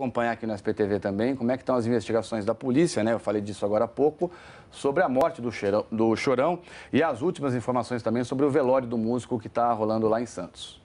acompanhar aqui no SPTV também como é que estão as investigações da polícia, né? Eu falei disso agora há pouco, sobre a morte do, cheirão, do Chorão e as últimas informações também sobre o velório do músico que está rolando lá em Santos.